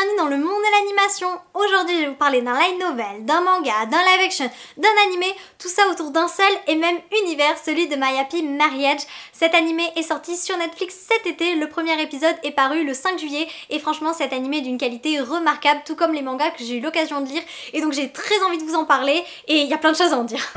bienvenue dans le monde de l'animation. Aujourd'hui, je vais vous parler d'un light novel, d'un manga, d'un live action, d'un animé, tout ça autour d'un seul et même univers, celui de My Happy Marriage. Cet animé est sorti sur Netflix cet été, le premier épisode est paru le 5 juillet et franchement, cet animé est d'une qualité remarquable, tout comme les mangas que j'ai eu l'occasion de lire et donc j'ai très envie de vous en parler et il y a plein de choses à en dire.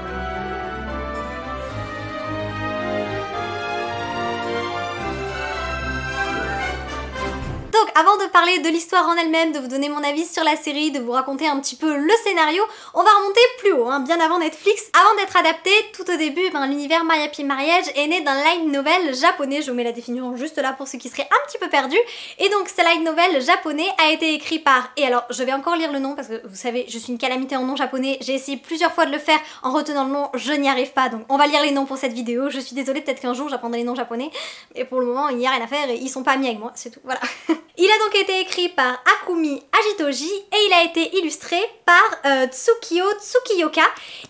avant de parler de l'histoire en elle-même, de vous donner mon avis sur la série, de vous raconter un petit peu le scénario, on va remonter plus haut, hein, bien avant Netflix. Avant d'être adapté, tout au début, ben, l'univers Maya Mariage est né d'un light novel japonais, je vous mets la définition juste là pour ceux qui seraient un petit peu perdus, et donc ce light novel japonais a été écrit par, et alors je vais encore lire le nom parce que vous savez, je suis une calamité en nom japonais, j'ai essayé plusieurs fois de le faire en retenant le nom, je n'y arrive pas, donc on va lire les noms pour cette vidéo, je suis désolée, peut-être qu'un jour j'apprendrai les noms japonais, mais pour le moment il n'y a rien à faire et ils sont pas amis avec moi, c'est tout, voilà. Il a donc été écrit par Akumi Ajitoji et il a été illustré par euh, Tsukio Tsukiyoka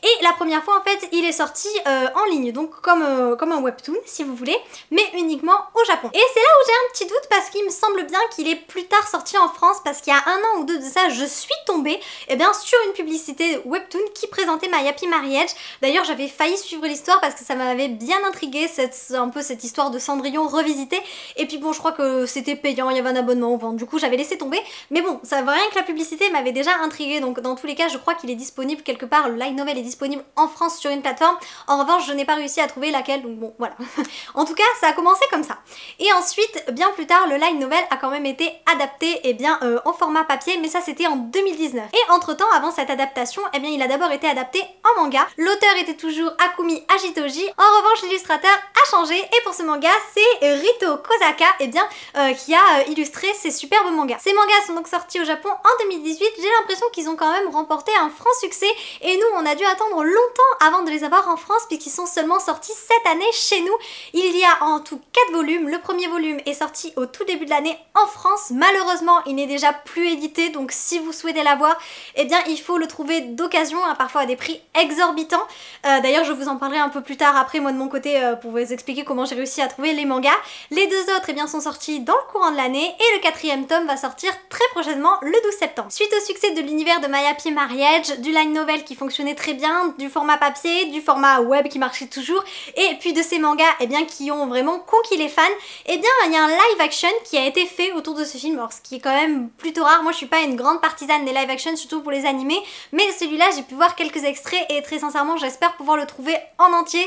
et la première fois en fait il est sorti euh, en ligne donc comme, euh, comme un webtoon si vous voulez mais uniquement au Japon. Et c'est là où j'ai un petit doute parce qu'il me semble bien qu'il est plus tard sorti en France parce qu'il y a un an ou deux de ça je suis tombée eh bien, sur une publicité webtoon qui présentait My Happy Marriage. D'ailleurs j'avais failli suivre l'histoire parce que ça m'avait bien intrigué cette, un peu cette histoire de Cendrillon revisité et puis bon je crois que c'était payant, il y avait un abonnement non, du coup, j'avais laissé tomber. Mais bon, ça rien que la publicité m'avait déjà intrigué Donc, dans tous les cas, je crois qu'il est disponible quelque part. Le light novel est disponible en France sur une plateforme. En revanche, je n'ai pas réussi à trouver laquelle. Donc, bon, voilà. en tout cas, ça a commencé comme ça. Et ensuite, bien plus tard, le light novel a quand même été adapté et eh bien, euh, en format papier. Mais ça, c'était en 2019. Et entre temps, avant cette adaptation, eh bien, il a d'abord été adapté en manga. L'auteur était toujours Akumi Ajitoji En revanche, l'illustrateur a changé. Et pour ce manga, c'est Rito Kozaka, eh bien, euh, qui a euh, illustré ces superbes mangas. Ces mangas sont donc sortis au Japon en 2018, j'ai l'impression qu'ils ont quand même remporté un franc succès et nous on a dû attendre longtemps avant de les avoir en France puisqu'ils sont seulement sortis cette année chez nous. Il y a en tout 4 volumes, le premier volume est sorti au tout début de l'année en France, malheureusement il n'est déjà plus édité donc si vous souhaitez l'avoir, eh bien il faut le trouver d'occasion, hein, parfois à des prix exorbitants. Euh, d'ailleurs je vous en parlerai un peu plus tard après moi de mon côté euh, pour vous expliquer comment j'ai réussi à trouver les mangas. Les deux autres eh bien, sont sortis dans le courant de l'année et le quatrième tome va sortir très prochainement le 12 septembre. Suite au succès de l'univers de My Happy Marriage, du line novel qui fonctionnait très bien, du format papier, du format web qui marchait toujours, et puis de ces mangas eh bien, qui ont vraiment conquis les fans, et eh bien il y a un live action qui a été fait autour de ce film, alors ce qui est quand même plutôt rare, moi je suis pas une grande partisane des live action, surtout pour les animés, mais celui-là j'ai pu voir quelques extraits et très sincèrement j'espère pouvoir le trouver en entier,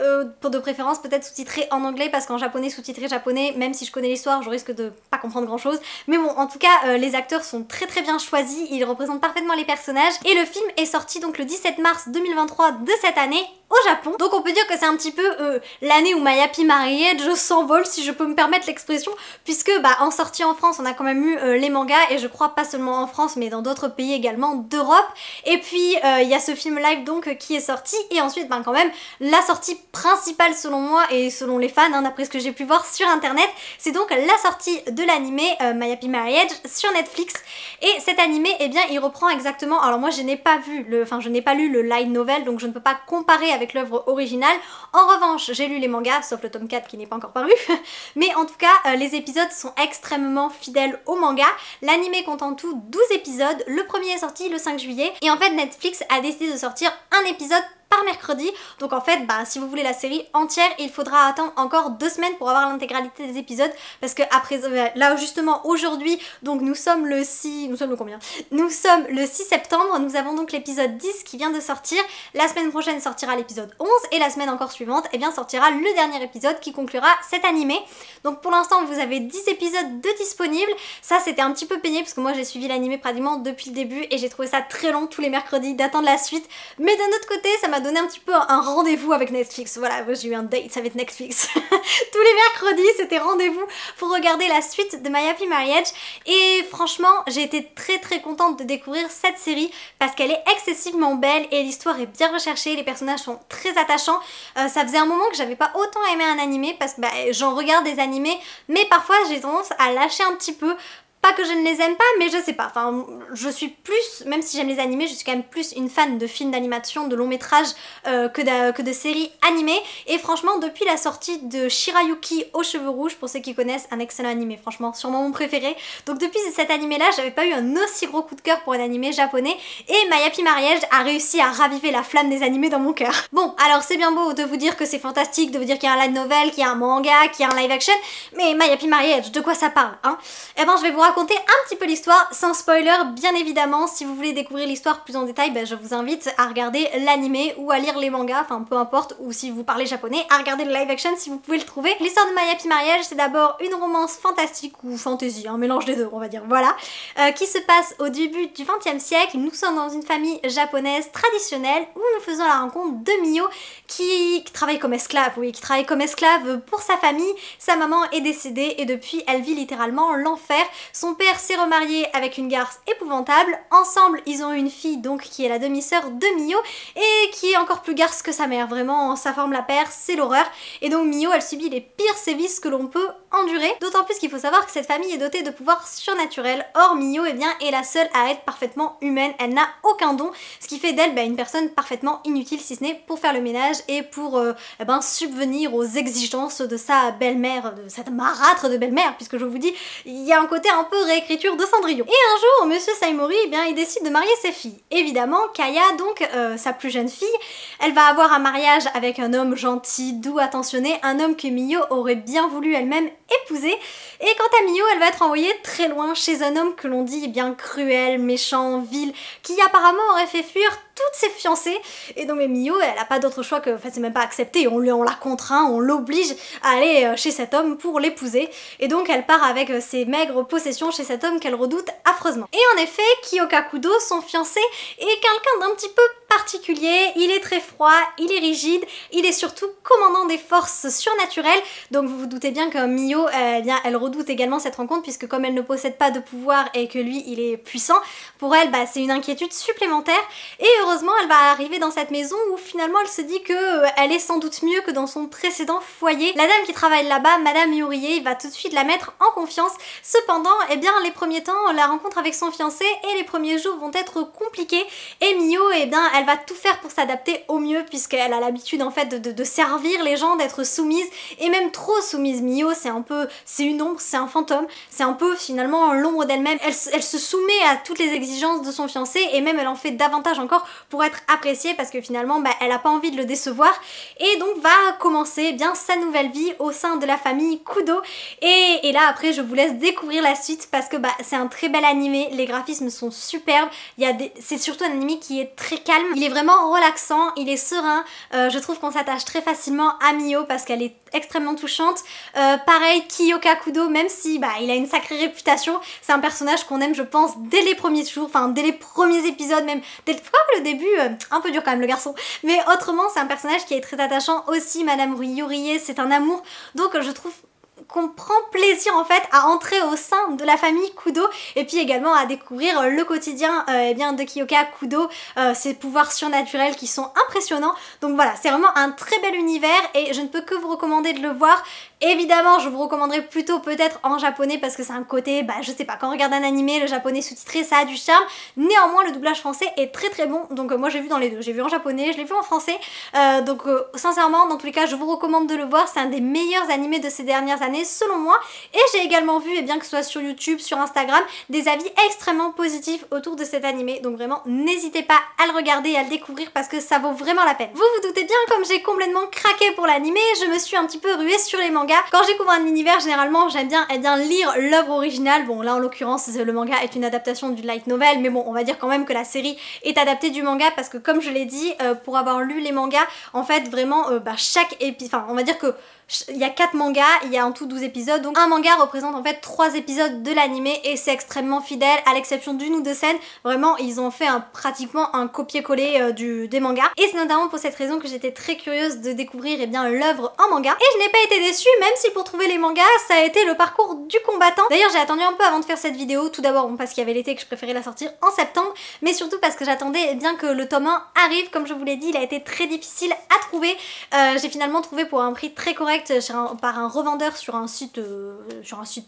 euh, pour de préférence peut-être sous-titré en anglais parce qu'en japonais sous-titré japonais, même si je connais l'histoire je risque de pas comprendre grand chose. Mais bon, en tout cas, euh, les acteurs sont très très bien choisis, ils représentent parfaitement les personnages. Et le film est sorti donc le 17 mars 2023 de cette année au Japon. Donc on peut dire que c'est un petit peu euh, l'année où Happy Marriage s'envole, si je peux me permettre l'expression, puisque bah, en sortie en France, on a quand même eu euh, les mangas, et je crois pas seulement en France, mais dans d'autres pays également d'Europe. Et puis euh, il y a ce film live donc qui est sorti, et ensuite ben quand même la sortie principale selon moi et selon les fans, hein, d'après ce que j'ai pu voir sur internet, c'est donc la sortie de l'animé Happy Marriage sur Netflix. Et cet animé, et eh bien, il reprend exactement. Alors moi, je n'ai pas vu le, enfin, je n'ai pas lu le light novel, donc je ne peux pas comparer avec l'œuvre originale. En revanche, j'ai lu les mangas, sauf le tome 4 qui n'est pas encore paru, mais en tout cas, euh, les épisodes sont extrêmement fidèles au manga. L'anime compte en tout 12 épisodes, le premier est sorti le 5 juillet, et en fait Netflix a décidé de sortir un épisode mercredi. Donc en fait, bah, si vous voulez la série entière, il faudra attendre encore deux semaines pour avoir l'intégralité des épisodes parce que après, euh, là justement aujourd'hui, donc nous sommes le 6... Nous sommes le combien Nous sommes le 6 septembre, nous avons donc l'épisode 10 qui vient de sortir. La semaine prochaine sortira l'épisode 11 et la semaine encore suivante, et eh bien sortira le dernier épisode qui conclura cet animé. Donc pour l'instant, vous avez 10 épisodes de disponibles. Ça, c'était un petit peu peigné parce que moi j'ai suivi l'animé pratiquement depuis le début et j'ai trouvé ça très long tous les mercredis d'attendre la suite. Mais d'un autre côté, ça m'a donner un petit peu un rendez-vous avec Netflix. Voilà, j'ai eu un date avec Netflix. Tous les mercredis, c'était rendez-vous pour regarder la suite de My Happy Marriage. Et franchement, j'ai été très très contente de découvrir cette série parce qu'elle est excessivement belle et l'histoire est bien recherchée, les personnages sont très attachants. Euh, ça faisait un moment que j'avais pas autant aimé un animé parce que bah, j'en regarde des animés, mais parfois j'ai tendance à lâcher un petit peu pas que je ne les aime pas, mais je sais pas. Enfin, je suis plus, même si j'aime les animés, je suis quand même plus une fan de films d'animation, de longs métrages euh, que, de, que de séries animées. Et franchement, depuis la sortie de Shirayuki aux cheveux rouges, pour ceux qui connaissent, un excellent animé, franchement, sûrement mon préféré. Donc depuis cet animé-là, j'avais pas eu un aussi gros coup de cœur pour un animé japonais. Et Happy Mariage a réussi à raviver la flamme des animés dans mon cœur. Bon, alors c'est bien beau de vous dire que c'est fantastique, de vous dire qu'il y a un live novel, qu'il y a un manga, qu'il y a un live action, mais Happy Mariage, de quoi ça parle, hein Eh ben, je vais vous raconter un petit peu l'histoire, sans spoiler bien évidemment. Si vous voulez découvrir l'histoire plus en détail, ben, je vous invite à regarder l'anime ou à lire les mangas, enfin peu importe, ou si vous parlez japonais, à regarder le live action si vous pouvez le trouver. L'histoire de My Happy Mariage, c'est d'abord une romance fantastique ou fantasy, un mélange des deux on va dire, voilà, euh, qui se passe au début du 20 siècle. Nous sommes dans une famille japonaise traditionnelle où nous faisons la rencontre de Mio qui, travaille comme esclave, oui, qui travaille comme esclave pour sa famille. Sa maman est décédée et depuis elle vit littéralement l'enfer. Son père s'est remarié avec une garce épouvantable. Ensemble, ils ont une fille donc qui est la demi-sœur de Mio et qui est encore plus garce que sa mère. Vraiment, ça forme la paire, c'est l'horreur. Et donc Mio, elle subit les pires sévices que l'on peut d'autant plus qu'il faut savoir que cette famille est dotée de pouvoirs surnaturels. Or, Mio, eh bien, est la seule à être parfaitement humaine, elle n'a aucun don, ce qui fait d'elle bah, une personne parfaitement inutile si ce n'est pour faire le ménage et pour euh, eh ben, subvenir aux exigences de sa belle-mère, de cette marâtre de belle-mère, puisque je vous dis, il y a un côté un peu réécriture de Cendrillon. Et un jour, monsieur Saimori, eh bien, il décide de marier ses filles. Évidemment, Kaya, donc, euh, sa plus jeune fille, elle va avoir un mariage avec un homme gentil, doux, attentionné, un homme que Mio aurait bien voulu elle-même épouser et quant à Mio, elle va être envoyée très loin chez un homme que l'on dit bien cruel, méchant, vil, qui apparemment aurait fait fuir toutes ses fiancées. Et donc Mio, elle n'a pas d'autre choix que, en fait, c'est même pas accepté, on, la contraint, on l'oblige à aller euh, chez cet homme pour l'épouser. Et donc elle part avec euh, ses maigres possessions chez cet homme qu'elle redoute affreusement. Et en effet, Kiyokakudo, son fiancé, est quelqu'un d'un petit peu particulier, il est très froid, il est rigide, il est surtout commandant des forces surnaturelles, donc vous vous doutez bien que Mio, bien, euh, elle redoute doute également cette rencontre puisque comme elle ne possède pas de pouvoir et que lui il est puissant, pour elle bah, c'est une inquiétude supplémentaire et heureusement elle va arriver dans cette maison où finalement elle se dit que euh, elle est sans doute mieux que dans son précédent foyer. La dame qui travaille là-bas, Madame Murier, va tout de suite la mettre en confiance. Cependant, eh bien les premiers temps, la rencontre avec son fiancé et les premiers jours vont être compliqués et Mio, eh bien elle va tout faire pour s'adapter au mieux puisqu'elle a l'habitude en fait de, de servir les gens, d'être soumise et même trop soumise. Mio c'est un peu, c'est une ombre c'est un fantôme, c'est un peu finalement l'ombre d'elle-même. Elle, se soumet à toutes les exigences de son fiancé et même elle en fait davantage encore pour être appréciée parce que finalement bah, elle a pas envie de le décevoir et donc va commencer eh bien sa nouvelle vie au sein de la famille Kudo. Et, là après je vous laisse découvrir la suite parce que bah, c'est un très bel animé, les graphismes sont superbes, c'est surtout un animé qui est très calme, il est vraiment relaxant, il est serein, euh, je trouve qu'on s'attache très facilement à Mio parce qu'elle est extrêmement touchante. Euh, pareil, Kiyoka Kudo, même si bah, il a une sacrée réputation, c'est un personnage qu'on aime, je pense, dès les premiers jours, enfin, dès les premiers épisodes, même. Dès le, le début, euh, un peu dur quand même, le garçon. Mais autrement, c'est un personnage qui est très attachant. Aussi, Madame Yurie, c'est un amour. Donc, je trouve qu'on prend plaisir en fait à entrer au sein de la famille Kudo et puis également à découvrir le quotidien euh, eh bien, de Kiyoka Kudo, ses euh, pouvoirs surnaturels qui sont impressionnants. Donc voilà, c'est vraiment un très bel univers et je ne peux que vous recommander de le voir. Évidemment, je vous recommanderais plutôt peut-être en japonais parce que c'est un côté, bah je sais pas, quand on regarde un animé, le japonais sous-titré, ça a du charme. Néanmoins, le doublage français est très très bon, donc euh, moi j'ai vu dans les deux, j'ai vu en japonais, je l'ai vu en français, euh, donc euh, sincèrement, dans tous les cas, je vous recommande de le voir, c'est un des meilleurs animés de ces dernières années, selon moi, et j'ai également vu, et eh bien que ce soit sur YouTube, sur Instagram, des avis extrêmement positifs autour de cet animé, donc vraiment, n'hésitez pas à le regarder et à le découvrir parce que ça vaut vraiment la peine. Vous vous doutez bien, comme j'ai complètement craqué pour l'animé, je me suis un petit peu ruée sur les manches. Quand j'ai découvre un univers, généralement, j'aime eh bien, lire l'œuvre originale. Bon, là en l'occurrence, le manga est une adaptation du light novel, mais bon, on va dire quand même que la série est adaptée du manga parce que comme je l'ai dit, euh, pour avoir lu les mangas, en fait, vraiment, euh, bah, chaque épisode, enfin, on va dire que il y a 4 mangas, il y a en tout 12 épisodes, donc un manga représente en fait 3 épisodes de l'anime et c'est extrêmement fidèle, à l'exception d'une ou deux scènes, vraiment ils ont fait un, pratiquement un copier-coller euh, des mangas. Et c'est notamment pour cette raison que j'étais très curieuse de découvrir et eh l'œuvre en manga. Et je n'ai pas été déçue, même si pour trouver les mangas, ça a été le parcours du combattant. D'ailleurs j'ai attendu un peu avant de faire cette vidéo, tout d'abord parce qu'il y avait l'été que je préférais la sortir en septembre, mais surtout parce que j'attendais eh bien que le tome 1 arrive, comme je vous l'ai dit, il a été très difficile à trouver. Euh, j'ai finalement trouvé pour un prix très correct euh, par un revendeur sur un site, euh, sur un site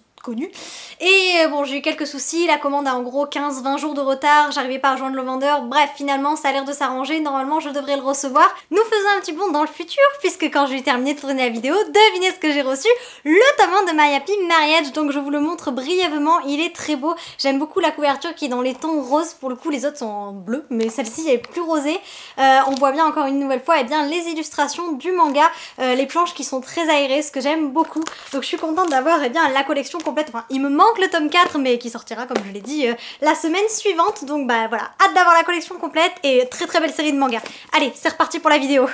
et euh, bon, j'ai eu quelques soucis, la commande a en gros 15-20 jours de retard, j'arrivais pas à rejoindre le vendeur, bref, finalement ça a l'air de s'arranger, normalement je devrais le recevoir. Nous faisons un petit bond dans le futur, puisque quand j'ai terminé de tourner la vidéo, devinez ce que j'ai reçu, le tome de My Happy Marriage, donc je vous le montre brièvement, il est très beau, j'aime beaucoup la couverture qui est dans les tons roses, pour le coup les autres sont bleus bleu, mais celle-ci est plus rosée. Euh, on voit bien encore une nouvelle fois et eh bien, les illustrations du manga, euh, les planches qui sont très aérées, ce que j'aime beaucoup. Donc je suis contente d'avoir eh bien la collection complète Enfin, il me manque le tome 4, mais qui sortira, comme je l'ai dit, euh, la semaine suivante. Donc bah voilà, hâte d'avoir la collection complète et très très belle série de mangas. Allez, c'est reparti pour la vidéo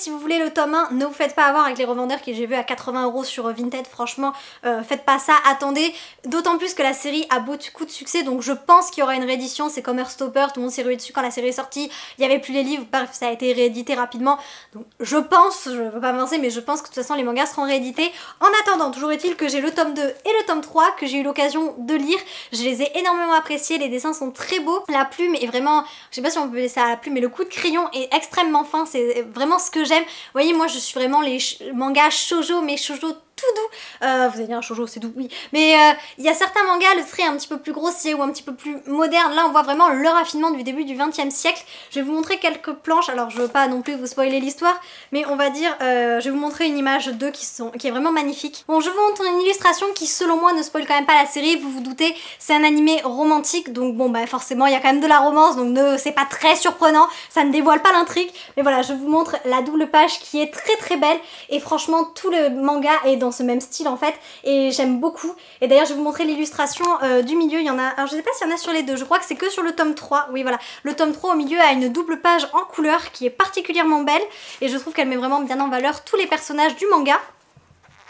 si vous voulez le tome 1, ne vous faites pas avoir avec les revendeurs que j'ai vu à 80 euros sur Vinted, franchement, euh, faites pas ça, attendez. D'autant plus que la série a beaucoup de succès, donc je pense qu'il y aura une réédition, c'est comme stopper tout le monde s'est rué dessus quand la série est sortie, il n'y avait plus les livres, ça a été réédité rapidement. Donc je pense, je veux pas avancer mais je pense que de toute façon les mangas seront réédités. En attendant, toujours est-il que j'ai le tome 2 et le tome 3 que j'ai eu l'occasion de lire, je les ai énormément appréciés, les dessins sont très beaux, la plume est vraiment, je sais pas si on peut laisser ça à la plume, mais le coup de crayon est extrêmement fin, c'est vraiment ce que j'aime. Vous voyez, moi je suis vraiment les mangas shoujo, mais shoujo tout doux. Euh, vous avez dire, un shoujo c'est doux, oui. Mais euh, il y a certains mangas, le trait un petit peu plus grossier ou un petit peu plus moderne. Là, on voit vraiment le raffinement du début du 20 e siècle. Je vais vous montrer quelques planches. Alors, je veux pas non plus vous spoiler l'histoire, mais on va dire, euh, je vais vous montrer une image d'eux qui, sont, qui est vraiment magnifique. Bon, je vous montre une illustration qui, selon moi, ne spoil quand même pas la série. Vous vous doutez, c'est un animé romantique, donc bon, bah forcément, il y a quand même de la romance, donc c'est pas très surprenant. Ça ne dévoile pas l'intrigue. Mais voilà, je vous montre la double page qui est très très belle. Et franchement, tout le manga est dans ce même style en fait et j'aime beaucoup et d'ailleurs je vais vous montrer l'illustration euh, du milieu il y en a alors je sais pas s'il y en a sur les deux je crois que c'est que sur le tome 3 oui voilà le tome 3 au milieu a une double page en couleur qui est particulièrement belle et je trouve qu'elle met vraiment bien en valeur tous les personnages du manga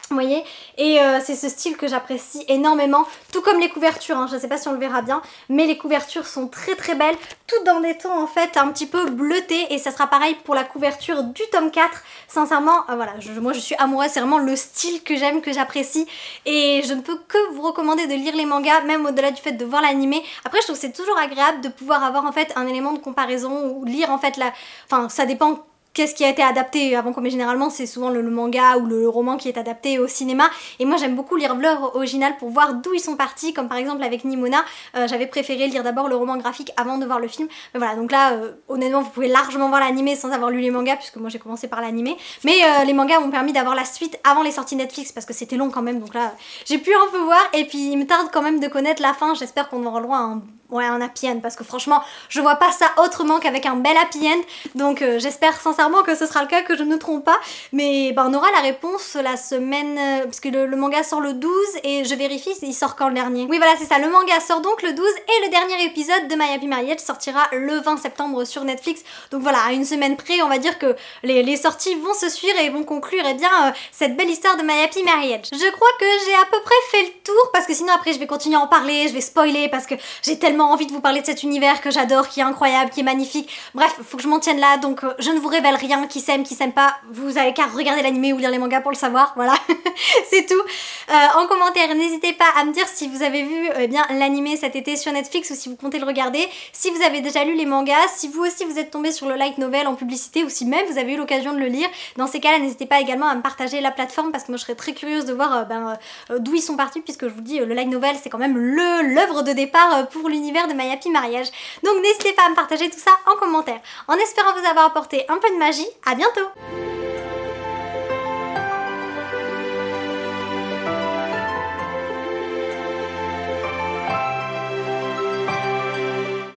vous voyez Et euh, c'est ce style que j'apprécie énormément, tout comme les couvertures, hein. je ne sais pas si on le verra bien, mais les couvertures sont très très belles, toutes dans des tons en fait un petit peu bleutés, et ça sera pareil pour la couverture du tome 4. Sincèrement, euh, voilà, moi je suis amoureuse, c'est vraiment le style que j'aime, que j'apprécie, et je ne peux que vous recommander de lire les mangas, même au-delà du fait de voir l'animé. Après je trouve que c'est toujours agréable de pouvoir avoir en fait un élément de comparaison, ou lire en fait la... Enfin ça dépend qu'est-ce qui a été adapté avant comme généralement c'est souvent le, manga ou le roman qui est adapté au cinéma et moi j'aime beaucoup lire l'œuvre originale pour voir d'où ils sont partis comme par exemple avec Nimona euh, j'avais préféré lire d'abord le roman graphique avant de voir le film mais voilà donc là euh, honnêtement vous pouvez largement voir l'animé sans avoir lu les mangas puisque moi j'ai commencé par l'animé mais euh, les mangas m'ont permis d'avoir la suite avant les sorties Netflix parce que c'était long quand même donc là j'ai pu un peu voir et puis il me tarde quand même de connaître la fin j'espère qu'on aura le droit à un ouais, un happy end parce que franchement, je vois pas ça autrement qu'avec un bel happy end. Donc euh, j'espère sincèrement que ce sera le cas, que je ne me trompe pas. Mais ben, on aura la réponse la semaine, euh, parce que le, manga sort le 12 et je vérifie, il sort quand le dernier Oui voilà, c'est ça, le manga sort donc le 12 et le dernier épisode de My Happy Marriage sortira le 20 septembre sur Netflix. Donc voilà, à une semaine près, on va dire que les, sorties vont se suivre et vont conclure eh bien euh, cette belle histoire de My Happy Marriage. Je crois que j'ai à peu près fait le tour parce que sinon après je vais continuer à en parler, je vais spoiler parce que j'ai tellement envie de vous parler de cet univers que j'adore, qui est incroyable, qui est magnifique. Bref, faut que je m'en tienne là, donc euh, je ne vous révèle rien, qui s'aime, qui s'aime pas, vous avez qu'à regarder l'anime ou lire les mangas pour le savoir, voilà, c'est tout. Euh, en commentaire, n'hésitez pas à me dire si vous avez vu eh bien l'animé cet été sur Netflix ou si vous comptez le regarder, si vous avez déjà lu les mangas, si vous aussi vous êtes tombé sur le light novel en publicité ou si même vous avez eu l'occasion de le lire. Dans ces cas-là, n'hésitez pas également à me partager la plateforme parce que moi je serais très curieuse de voir euh, ben, d'où ils sont partis puisque je vous dis, le light novel c'est quand même l'œuvre de départ pour l'univers de Mayapi Mariage. Donc n'hésitez pas à me partager tout ça en commentaire. En espérant vous avoir apporté un peu de magie, à bientôt